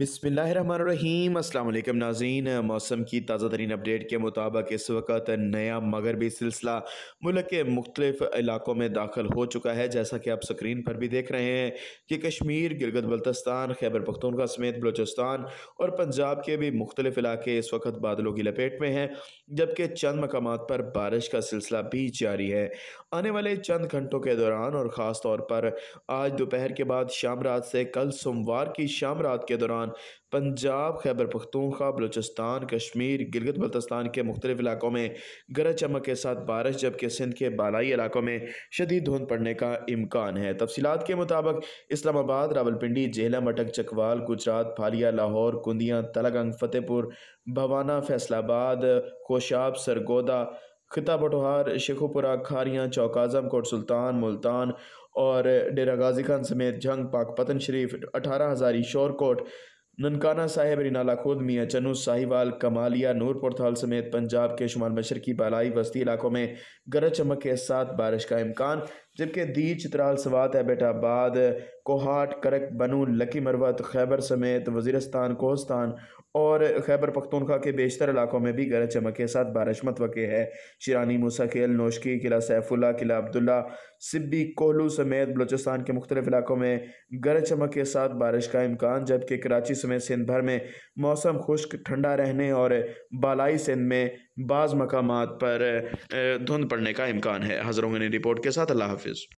बिसमीम अल्लाम नाजीन मौसम की ताज़ा तरीन अपडेट के मुताबिक इस वक्त नया मगरबी सिलसिला मुल्क के मुख्तलिफ़ इलाकों में दाखिल हो चुका है जैसा कि आप स्क्रीन पर भी देख रहे हैं कि कश्मीर गिरगत बल्तस्तान खैबर पख्तूनखा समेत बलोचिस्तान और पंजाब के भी मुख्तलिफ इलाके इस वक्त बादलों की लपेट में हैं जबकि चंद मकाम पर बारिश का सिलसिला भी जारी है आने वाले चंद घंटों के दौरान और ख़ास तौर पर आज दोपहर के बाद शाम रात से कल सोमवार की शाम रात के दौरान पंजाब खैबर पख्तूखा बलूचिस्तान कश्मीर गिलगत बल्तिस्तान के मुख्तलिफ इलाकों में गरज चमक के साथ बारिश जबकि सिंध के बालाई इलाकों में शदीद धुंध पड़ने का इम्कान है तफसीत के मुताबिक इस्लामाबाद रावलपिंडी जेहला मटक चकवाल गुजरात फालिया लाहौर कुंदियाँ तलागंग फतेहपुर भवाना फैसलाबाद कोशाब सरगोदा खिता बटोहार शेखोपुरा खारियाँ चौक आजम कोट सुल्तान मुल्तान और डेरा गाजी खान समेत जंग पाक पतन शरीफ अठारह हज़ारी शोरकोट ननकाना साहिब रिनाला खुद मियाँ चनू साहिवाल कमालिया नूरपुर थाल समेत पंजाब के शुमाल की बालाई वस्ती इलाकों में गरज चमक के साथ बारिश का इम्कान जबकि दी चित्राल सवात एबेटाबाद कोहाट करक बनू लकी मरवत खैबर समेत वजीरस्तान कोहस्तान और खैबर पख्तूनखा के बेशतर इलाकों में भी गरज चमक के साथ बारिश मतवक़ है शिरानी मूसाखेल नौशकी किला सैफुल्ला किला अब्दुल्ला सिब्बी कोहलू समेत बलोचिस्तान के मुख्तलिफ इलाकों में गरज चमक के साथ बारिश का इम्कान जबकि कराची समेत समेत सिंध भर में मौसम खुश्क ठंडा रहने और बालाई सिंध में बाज़ मकाम पर धुंध पड़ने का इम्कान है हज़रों ने रिपोर्ट के साथ अल्लाह हाफिज़